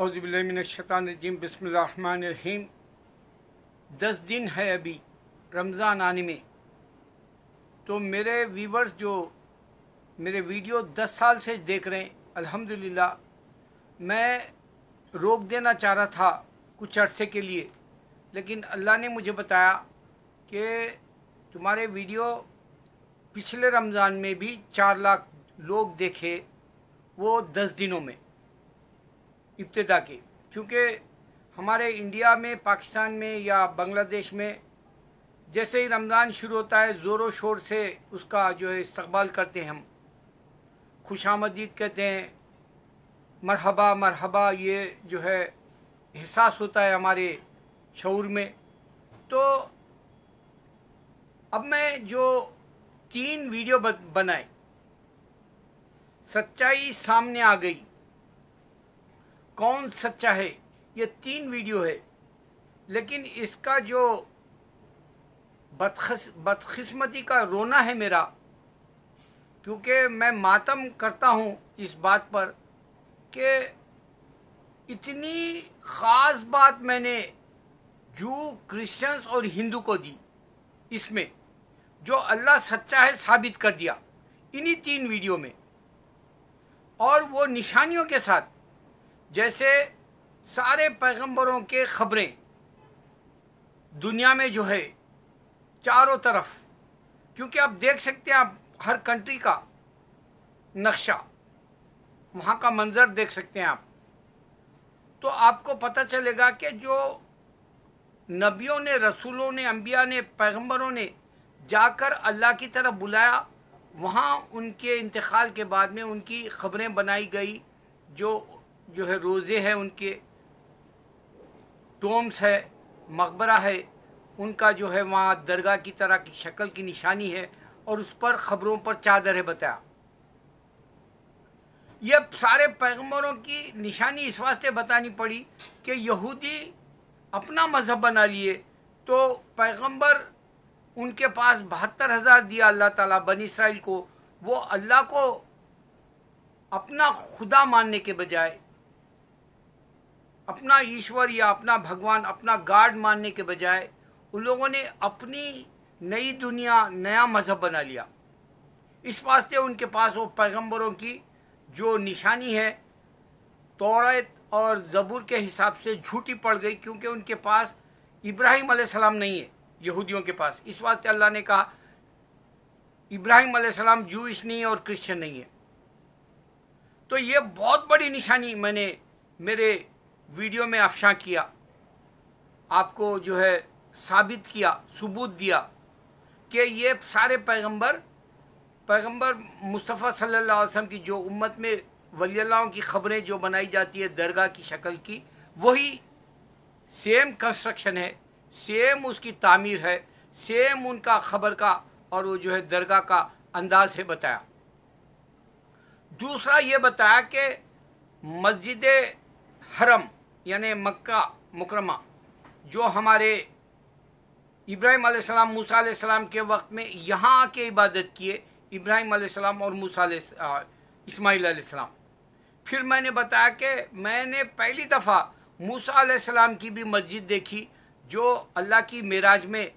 अज़बिलमिनशतानजीम बसमीम दस दिन है अभी रमज़ान आने में तो मेरे व्यूवर्स जो मेरे वीडियो दस साल से देख रहे हैं अल्हम्दुलिल्लाह मैं रोक देना चाह रहा था कुछ अरसे के लिए लेकिन अल्लाह ने मुझे बताया कि तुम्हारे वीडियो पिछले रमज़ान में भी चार लाख लोग देखे वो दस दिनों में इब्तदा की क्योंकि हमारे इंडिया में पाकिस्तान में या बांग्लादेश में जैसे ही रमज़ान शुरू होता है ज़ोरों शोर से उसका जो है इस्तबाल करते हैं हम खुश आमदीद कहते हैं मरहबा मरहबा ये जो है एहसास होता है हमारे शौर में तो अब मैं जो तीन वीडियो बनाए सच्चाई सामने आ गई कौन सच्चा है ये तीन वीडियो है लेकिन इसका जो बदखस का रोना है मेरा क्योंकि मैं मातम करता हूँ इस बात पर कि इतनी ख़ास बात मैंने जू क्रिश्चियंस और हिंदू को दी इसमें जो अल्लाह सच्चा है साबित कर दिया इन्हीं तीन वीडियो में और वो निशानियों के साथ जैसे सारे पैगंबरों के ख़बरें दुनिया में जो है चारों तरफ क्योंकि आप देख सकते हैं आप हर कंट्री का नक्शा वहाँ का मंज़र देख सकते हैं आप तो आपको पता चलेगा कि जो नबियों ने रसूलों ने अम्बिया ने पैगंबरों ने जाकर अल्लाह की तरफ बुलाया वहाँ उनके इंतकाल के बाद में उनकी ख़बरें बनाई गई जो जो है रोज़े हैं उनके टोम्स है मकबरा है उनका जो है वहाँ दरगाह की तरह की शक्ल की निशानी है और उस पर ख़बरों पर चादर है बताया ये सारे पैगम्बरों की निशानी इस वास्ते बतानी पड़ी कि यहूदी अपना मज़हब बना लिए तो पैगंबर उनके पास बहत्तर हज़ार दिया अल्लाह ताला बन इसराइल को वो अल्लाह को अपना खुदा मानने के बजाय अपना ईश्वर या अपना भगवान अपना गाड मानने के बजाय उन लोगों ने अपनी नई दुनिया नया मज़हब बना लिया इस वास्ते उनके पास वो पैगंबरों की जो निशानी है तोरत और ज़बूर के हिसाब से झूठी पड़ गई क्योंकि उनके पास इब्राहिम सलाम नहीं है यहूदियों के पास इस वास्ते अल्लाह ने कहा इब्राहिम सलाम जूश नहीं है और क्रिश्चियन नहीं है तो ये बहुत बड़ी निशानी मैंने मेरे वीडियो में अफशा किया आपको जो है साबित किया सबूत दिया कि ये सारे पैगंबर पैगंबर मुस्तफ़ा सल्लल्लाहु अलैहि वसल्लम की जो उम्मत में वलील्लाओं की ख़बरें जो बनाई जाती है दरगाह की शक्ल की वही सेम कंस्ट्रक्शन है सेम उसकी तामीर है सेम उनका ख़बर का और वो जो है दरगाह का अंदाज है बताया दूसरा ये बताया कि मस्जिद हरम यानि मक्का मुकरमा जो हमारे इब्राहिम आसमाम मूसा सलाम के वक्त में यहाँ आके इबादत किए इब्राहिम आसमाम और मूसा इसमाइल सलाम फिर मैंने बताया कि मैंने पहली दफ़ा मूसा सलाम की भी मस्जिद देखी जो अल्लाह की मेराज में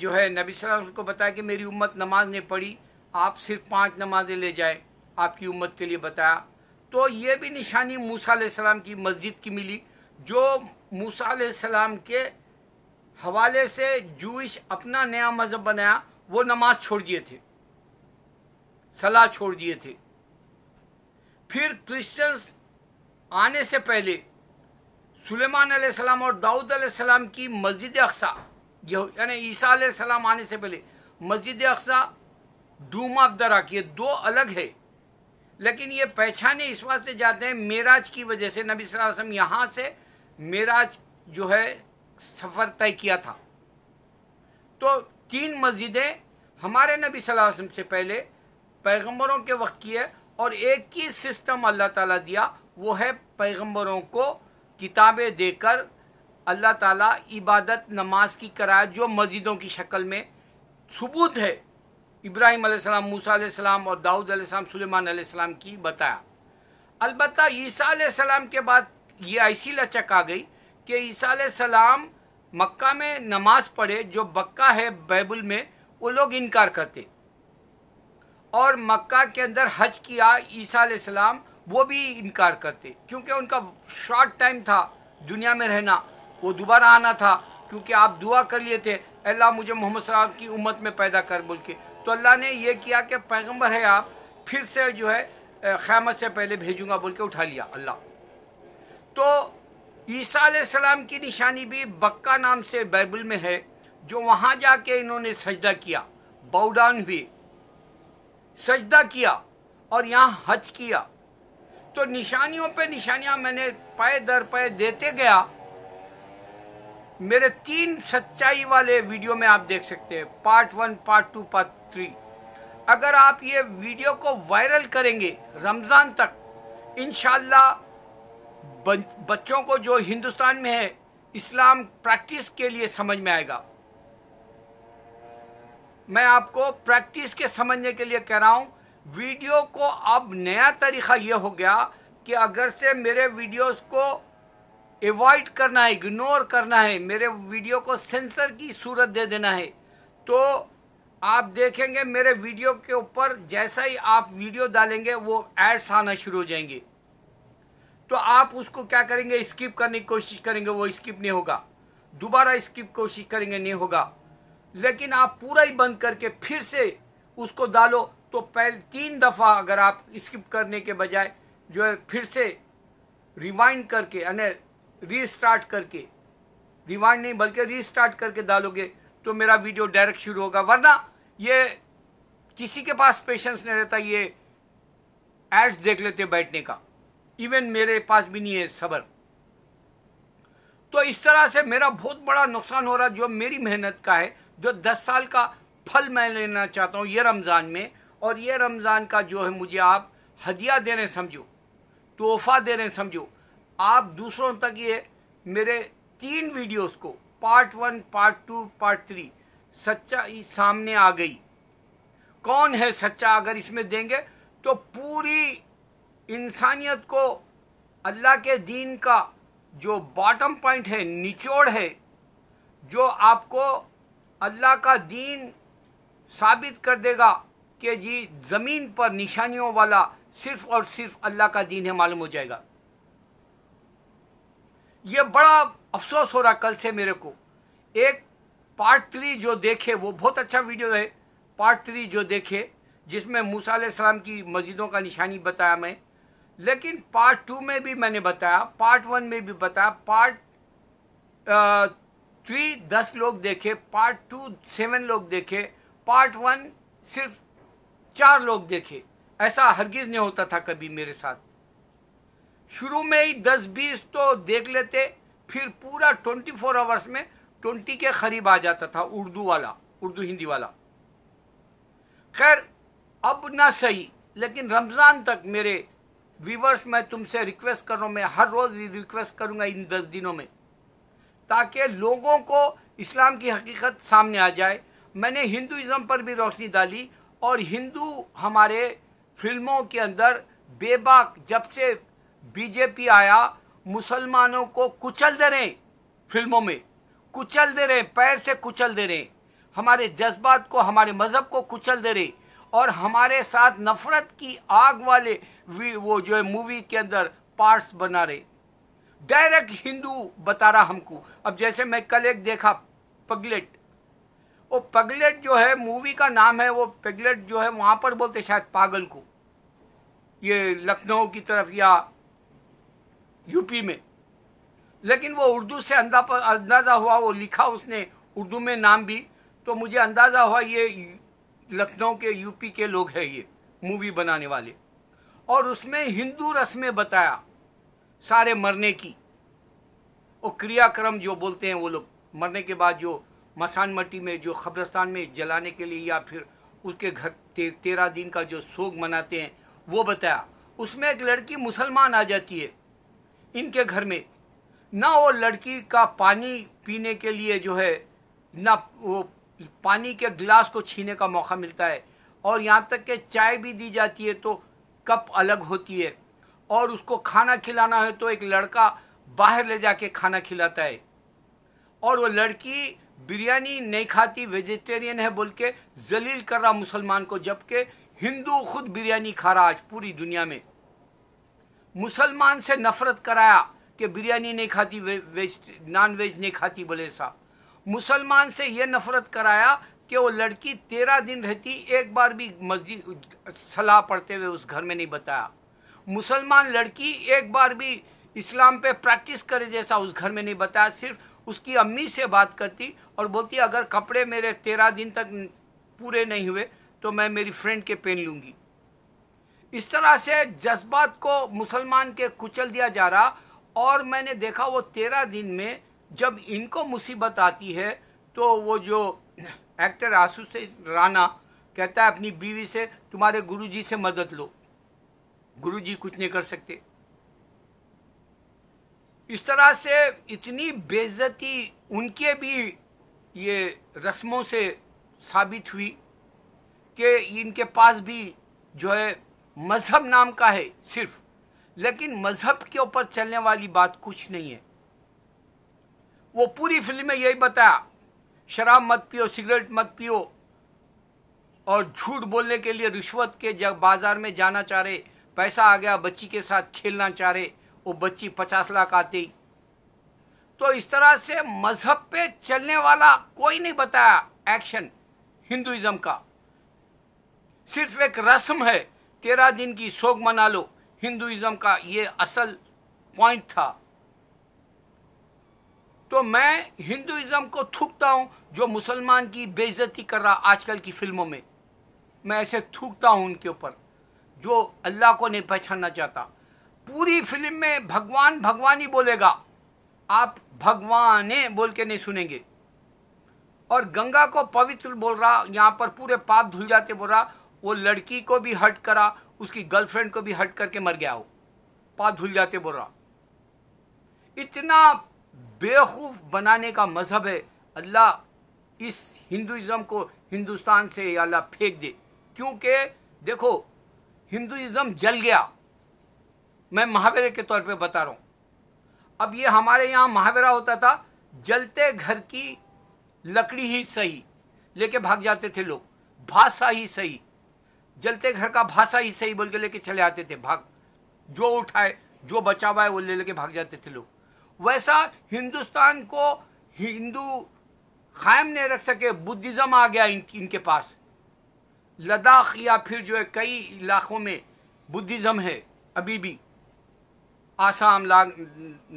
जो है नबी सलाम को बताया कि मेरी उम्मत नमाज नहीं पढ़ी आप सिर्फ पांच नमाजें ले जाए आपकी उम्मत के लिए बताया तो ये भी निशानी मूसा सलाम की मस्जिद की मिली जो मूसा सलाम के हवाले से जूश अपना नया मज़हब बनाया वो नमाज छोड़ दिए थे सलाह छोड़ दिए थे फिर क्रिश्चियंस आने से पहले सुलेमान सलाम और दाऊद सलाम की मस्जिद अक्सा यानी ईसा सलाम आने से पहले मस्जिद अक्सा डूम ऑफ दराक ये दो अलग है लेकिन ये पहचाने इस वास्ते जाते हैं मेराज की वजह से नबी वसम यहाँ से मेरा जो है सफ़र तय किया था तो तीन मस्जिदें हमारे नबी सल्लल्लाहु अलैहि वसल्लम से पहले पैगंबरों के वक्त की है और एक ही सिस्टम अल्लाह ताला दिया वो है पैगंबरों को किताबें देकर अल्लाह ताला इबादत नमाज की कराए जो मस्जिदों की शक्ल में सबूत है इब्राहिम अलैहिस्सलाम मूसा अलैहिस्सलाम और दाऊद अलैहिस्सलाम सुलेमान अलैहिस्सलाम की बताया अलबत्ता ईसा अलैहिस्सलाम के बाद ये ऐसी लचक आ गई कि ईसा सलाम मक्का में नमाज पढ़े जो बक्का है बाइबल में वो लोग इनकार करते और मक्का के अंदर हज किया ईसा सलाम वो भी इनकार करते क्योंकि उनका शॉर्ट टाइम था दुनिया में रहना वो दोबारा आना था क्योंकि आप दुआ कर लिए थे अल्लाह मुझे मोहम्मद साहब की उम्मत में पैदा कर बोल के तो अल्लाह ने यह किया कि पैगम्बर है आप फिर से जो है खैमत से पहले भेजूंगा बोल के उठा लिया अल्लाह तो ईसा सलाम की निशानी भी बक्का नाम से बाइबल में है जो वहां जाके इन्होंने सजदा किया बाउडान हुए सजदा किया और यहाँ हज किया तो निशानियों पे निशानियां मैंने पाए दर पाए देते गया मेरे तीन सच्चाई वाले वीडियो में आप देख सकते हैं part one part two part three अगर आप ये वीडियो को वायरल करेंगे रमज़ान तक इनशाला बच्चों को जो हिंदुस्तान में है इस्लाम प्रैक्टिस के लिए समझ में आएगा मैं आपको प्रैक्टिस के समझने के लिए कह रहा हूँ वीडियो को अब नया तरीका यह हो गया कि अगर से मेरे वीडियोस को एवॉइड करना है इग्नोर करना है मेरे वीडियो को सेंसर की सूरत दे देना है तो आप देखेंगे मेरे वीडियो के ऊपर जैसा ही आप वीडियो डालेंगे वो एड्स आना शुरू हो जाएंगे तो आप उसको क्या करेंगे स्किप करने की कोशिश करेंगे वो स्किप नहीं होगा दोबारा स्किप कोशिश करेंगे नहीं होगा लेकिन आप पूरा ही बंद करके फिर से उसको डालो तो पहले तीन दफ़ा अगर आप स्किप करने के बजाय जो है फिर से रिवाइंड करके यानी रीस्टार्ट करके रिवाइंड नहीं बल्कि रीस्टार्ट करके डालोगे तो मेरा वीडियो डायरेक्ट शुरू होगा वरना ये किसी के पास पेशेंस नहीं रहता ये एड्स देख लेते बैठने का इवन मेरे पास भी नहीं है सबर तो इस तरह से मेरा बहुत बड़ा नुकसान हो रहा जो मेरी मेहनत का है जो दस साल का फल मैं लेना चाहता हूँ ये रमज़ान में और ये रमज़ान का जो है मुझे आप हदिया दे रहे समझो तोहफा दे रहे समझो आप दूसरों तक ये मेरे तीन वीडियोस को part one part two part three सच्चाई सामने आ गई कौन है सच्चा अगर इसमें देंगे तो पूरी इंसानियत को अल्लाह के दीन का जो बॉटम पॉइंट है निचोड़ है जो आपको अल्लाह का दीन साबित कर देगा कि जी ज़मीन पर निशानियों वाला सिर्फ और सिर्फ अल्लाह का दीन है मालूम हो जाएगा यह बड़ा अफसोस हो रहा कल से मेरे को एक पार्ट थ्री जो देखे वो बहुत अच्छा वीडियो है पार्ट थ्री जो देखे जिसमें मूसा सलाम की मस्जिदों का निशानी बताया मैं लेकिन पार्ट टू में भी मैंने बताया पार्ट वन में भी बताया पार्ट थ्री दस लोग देखे पार्ट टू सेवन लोग देखे पार्ट वन सिर्फ चार लोग देखे ऐसा हरगिज नहीं होता था कभी मेरे साथ शुरू में ही दस बीस तो देख लेते फिर पूरा ट्वेंटी फोर आवर्स में ट्वेंटी के करीब आ जाता था उर्दू वाला उर्दू हिंदी वाला खैर अब ना सही लेकिन रमज़ान तक मेरे विवर्स मैं तुमसे रिक्वेस्ट कर रहा हूँ मैं हर रोज़ रिक्वेस्ट करूँगा इन दस दिनों में ताकि लोगों को इस्लाम की हकीकत सामने आ जाए मैंने हिंदुज़म पर भी रोशनी डाली और हिंदू हमारे फिल्मों के अंदर बेबाक जब से बीजेपी आया मुसलमानों को कुचल दे रहे फिल्मों में कुचल दे रहे पैर से कुचल दे रहे हमारे जज्बात को हमारे मज़हब को कुचल दे रहे और हमारे साथ नफरत की आग वाले वो जो है मूवी के अंदर पार्ट्स बना रहे डायरेक्ट हिंदू बता रहा हमको अब जैसे मैं कल एक देखा पगलेट वो पगलेट जो है मूवी का नाम है वो पगलेट जो है वहां पर बोलते शायद पागल को ये लखनऊ की तरफ या यूपी में लेकिन वो उर्दू से अंदा अंदाज़ा हुआ वो लिखा उसने उर्दू में नाम भी तो मुझे अंदाज़ा हुआ ये लखनऊ के यूपी के लोग हैं ये मूवी बनाने वाले और उसमें हिंदू रस्में बताया सारे मरने की वो क्रियाक्रम जो बोलते हैं वो लोग मरने के बाद जो मसान मट्टी में जो खबरस्तान में जलाने के लिए या फिर उसके घर ते, तेरह दिन का जो सोग मनाते हैं वो बताया उसमें एक लड़की मुसलमान आ जाती है इनके घर में ना वो लड़की का पानी पीने के लिए जो है ना वो पानी के गिलास को छीने का मौका मिलता है और यहाँ तक कि चाय भी दी जाती है तो कप अलग होती है और उसको खाना खिलाना है तो एक लड़का बाहर ले जाके खाना खिलाता है और वो लड़की बिरयानी नहीं खाती वेजिटेरियन है बोल के जलील कर रहा मुसलमान को जबकि हिंदू खुद बिरयानी खा रहा आज पूरी दुनिया में मुसलमान से नफरत कराया कि बिरयानी नहीं खाती वे, वेज नॉन वेज नहीं खाती बोले साहब मुसलमान से यह नफरत कराया कि वो लड़की तेरह दिन रहती एक बार भी मस्जिद सलाह पढ़ते हुए उस घर में नहीं बताया मुसलमान लड़की एक बार भी इस्लाम पे प्रैक्टिस करे जैसा उस घर में नहीं बताया सिर्फ उसकी अम्मी से बात करती और बोलती अगर कपड़े मेरे तेरह दिन तक पूरे नहीं हुए तो मैं मेरी फ्रेंड के पहन लूँगी इस तरह से जज्बात को मुसलमान के कुचल दिया जा रहा और मैंने देखा वो तेरह दिन में जब इनको मुसीबत आती है तो वो जो एक्टर आंसू से राना कहता है अपनी बीवी से तुम्हारे गुरुजी से मदद लो गुरुजी कुछ नहीं कर सकते इस तरह से इतनी बेजती उनके भी ये रस्मों से साबित हुई कि इनके पास भी जो है मज़हब नाम का है सिर्फ लेकिन मज़हब के ऊपर चलने वाली बात कुछ नहीं है वो पूरी फिल्म में यही बताया शराब मत पियो सिगरेट मत पियो और झूठ बोलने के लिए रिश्वत के जब बाजार में जाना चाह रहे पैसा आ गया बच्ची के साथ खेलना चाह रहे वो बच्ची पचास लाख आती तो इस तरह से मजहब पे चलने वाला कोई नहीं बताया एक्शन हिंदुइज्म का सिर्फ एक रस्म है तेरह दिन की शोक मना लो हिंदुइज्म का ये असल पॉइंट था तो मैं हिंदुज़म को थूकता हूँ जो मुसलमान की बेइज्जती कर रहा आजकल की फिल्मों में मैं ऐसे थूकता हूँ उनके ऊपर जो अल्लाह को नहीं पहचानना चाहता पूरी फिल्म में भगवान भगवान ही बोलेगा आप भगवान बोल के नहीं सुनेंगे और गंगा को पवित्र बोल रहा यहाँ पर पूरे पाप धुल जाते बोल रहा वो लड़की को भी हट करा उसकी गर्लफ्रेंड को भी हट करके मर गया वो पाप धुल जाते बोल रहा इतना बेवकूफ़ बनाने का मज़हब है अल्लाह इस हिंदुज़म को हिंदुस्तान से अल्लाह फेंक दे क्योंकि देखो हिंदुज़म जल गया मैं महावेरे के तौर पे बता रहा हूँ अब ये हमारे यहाँ महावेरा होता था जलते घर की लकड़ी ही सही लेके भाग जाते थे लोग भाषा ही सही जलते घर का भाषा ही सही बोल के लेके चले आते थे भाग जो उठाए जो बचा हुआ है वो ले लेके भाग जाते थे लोग वैसा हिंदुस्तान को हिंदू कायम नहीं रख सके बुद्धिज़्म आ गया इन, इनके पास लद्दाख या फिर जो है कई इलाकों में बुद्धिज़्म है अभी भी आसाम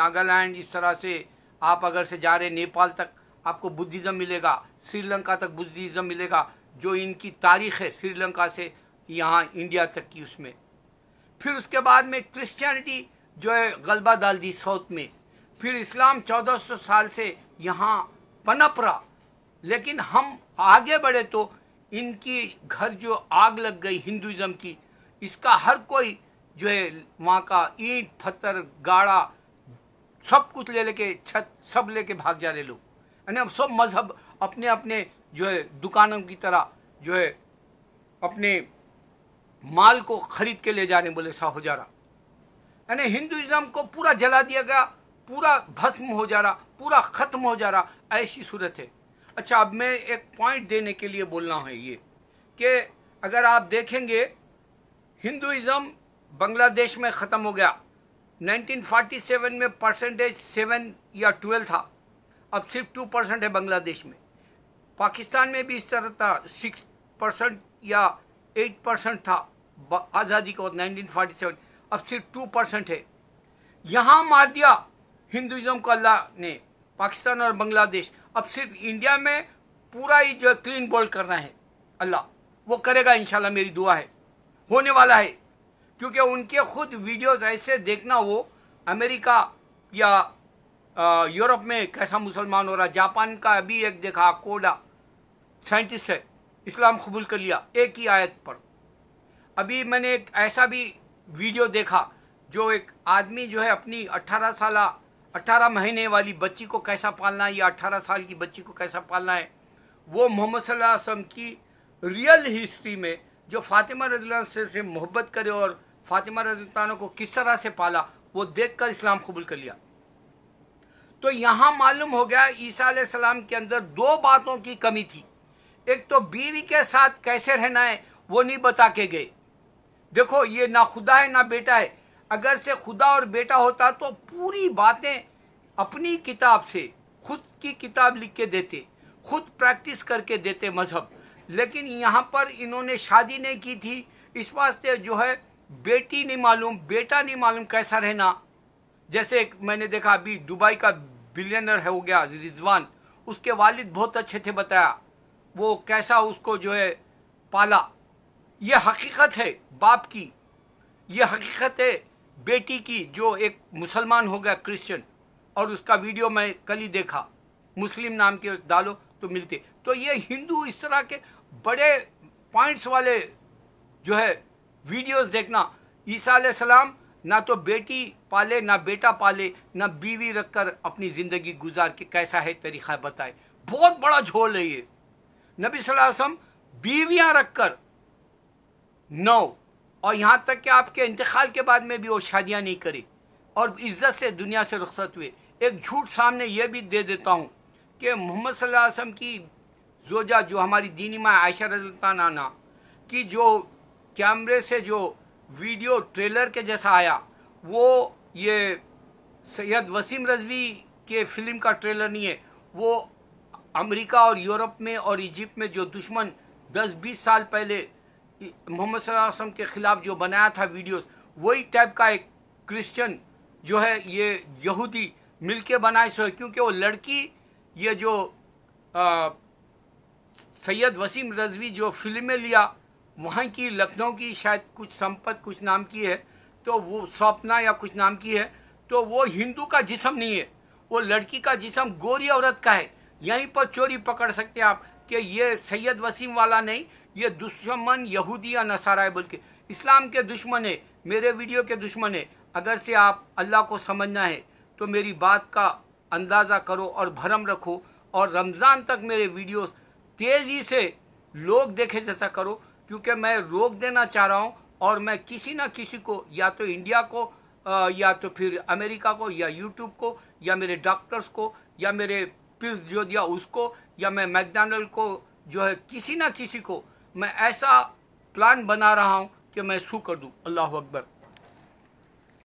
नागालैंड इस तरह से आप अगर से जा रहे नेपाल तक आपको बुद्धिज़्म मिलेगा श्रीलंका तक बुद्धिज़्म मिलेगा जो इनकी तारीख है श्रीलंका से यहाँ इंडिया तक की उसमें फिर उसके बाद में क्रिश्चियनिटी जो है गलबा डाल दी साउथ में फिर इस्लाम 1400 साल से यहाँ पनप रहा लेकिन हम आगे बढ़े तो इनकी घर जो आग लग गई हिंदुज़म की इसका हर कोई जो है वहाँ का ईंट पत्थर गाड़ा सब कुछ ले लेके छत सब लेके भाग जा रहे लोग यानी अब सब मजहब अपने अपने जो है दुकानों की तरह जो है अपने माल को खरीद के ले जा रहे बोले सा हो जा रहा यानी हिंदुज़म को पूरा जला दिया गया पूरा भस्म हो जा रहा पूरा ख़त्म हो जा रहा ऐसी सूरत है अच्छा अब मैं एक पॉइंट देने के लिए बोलना है ये कि अगर आप देखेंगे हिंदुज़म बांग्लादेश में ख़त्म हो गया 1947 में परसेंटेज सेवन या ट्वेल्व था अब सिर्फ टू परसेंट है बांग्लादेश में पाकिस्तान में भी इस तरह था सिक्स परसेंट या एट परसेंट था आज़ादी के बाद नाइनटीन अब सिर्फ टू परसेंट है यहाँ मार दिया हिंदुज़म को अल्लाह ने पाकिस्तान और बांग्लादेश अब सिर्फ इंडिया में पूरा ही जो है क्लीन बोल्ड करना है अल्लाह वो करेगा इंशाल्लाह मेरी दुआ है होने वाला है क्योंकि उनके खुद वीडियोस ऐसे देखना वो अमेरिका या यूरोप में कैसा मुसलमान हो रहा जापान का अभी एक देखा कोडा साइंटिस्ट है इस्लाम कबूल कर लिया एक ही आयत पर अभी मैंने एक ऐसा भी वीडियो देखा जो एक आदमी जो है अपनी 18 साल अट्ठारह महीने वाली बच्ची को कैसा पालना है या अट्ठारह साल की बच्ची को कैसा पालना है वो मोहम्मद वसल्लम की रियल हिस्ट्री में जो फातिमा रजील्ला से मोहब्बत करे और फातिमा रज को किस तरह से पाला वो देखकर इस्लाम कबूल कर लिया तो यहाँ मालूम हो गया ईसा सलाम के अंदर दो बातों की कमी थी एक तो बीवी के साथ कैसे रहना है वो नहीं बता के गए देखो ये ना खुदा है ना बेटा है अगर से खुदा और बेटा होता तो पूरी बातें अपनी किताब से खुद की किताब लिख के देते खुद प्रैक्टिस करके देते मज़हब लेकिन यहाँ पर इन्होंने शादी नहीं की थी इस वास्ते जो है बेटी नहीं मालूम बेटा नहीं मालूम कैसा रहना जैसे मैंने देखा अभी दुबई का बिलियनर है हो गया रिजवान उसके वालिद बहुत अच्छे थे बताया वो कैसा उसको जो है पाला ये हकीकत है बाप की ये हकीकत है बेटी की जो एक मुसलमान हो गया क्रिश्चियन और उसका वीडियो मैं कल ही देखा मुस्लिम नाम के डालो तो मिलते तो ये हिंदू इस तरह के बड़े पॉइंट्स वाले जो है वीडियोस देखना ईसा सलाम ना तो बेटी पाले ना बेटा पाले ना बीवी रखकर अपनी ज़िंदगी गुजार के कैसा है तरीक़ा बताए बहुत बड़ा झोल है ये नबी सल्लल्लाहु अलैहि वसल्लम बीवियाँ रखकर नौ और यहाँ तक कि आपके इंतकाल के बाद में भी वो शादियाँ नहीं करी और इज्जत से दुनिया से रुखसत हुए एक झूठ सामने ये भी दे देता हूँ कि मोहम्मद सल्लासम की जोजा जो हमारी दीनी माँ आयशा रजताना की जो कैमरे से जो वीडियो ट्रेलर के जैसा आया वो ये सैयद वसीम रजवी के फिल्म का ट्रेलर नहीं है वो अमेरिका और यूरोप में और इजिप्ट में जो दुश्मन 10-20 साल पहले मोहम्मद वसम के ख़िलाफ़ जो बनाया था वीडियोस वही टाइप का एक क्रिश्चियन जो है ये यहूदी मिल के बनाए सो क्योंकि वो लड़की ये जो सैयद वसीम रजवी जो फिल्म में लिया वहाँ की लखनऊ की शायद कुछ संपत कुछ नाम की है तो वो सपना या कुछ नाम की है तो वो हिंदू का जिसम नहीं है वो लड़की का जिसम गोरी औरत का है यहीं पर चोरी पकड़ सकते हैं आप कि ये सैयद वसीम वाला नहीं ये दुश्मन यहूदी या नसारा है बोल के इस्लाम के दुश्मन है मेरे वीडियो के दुश्मन है अगर से आप अल्लाह को समझना है तो मेरी बात का अंदाज़ा करो और भरम रखो और रमज़ान तक मेरे वीडियो तेज़ी से लोग देखे जैसा करो क्योंकि मैं रोक देना चाह रहा हूँ और मैं किसी ना किसी को या तो इंडिया को या तो फिर अमेरिका को या यूट्यूब को या मेरे डॉक्टर्स को या मेरे पिल्स जो दिया उसको या मैं मैकडानल्ड को जो है किसी ना किसी को मैं ऐसा प्लान बना रहा हूँ कि मैं सू कर दूँ अल्लाह अकबर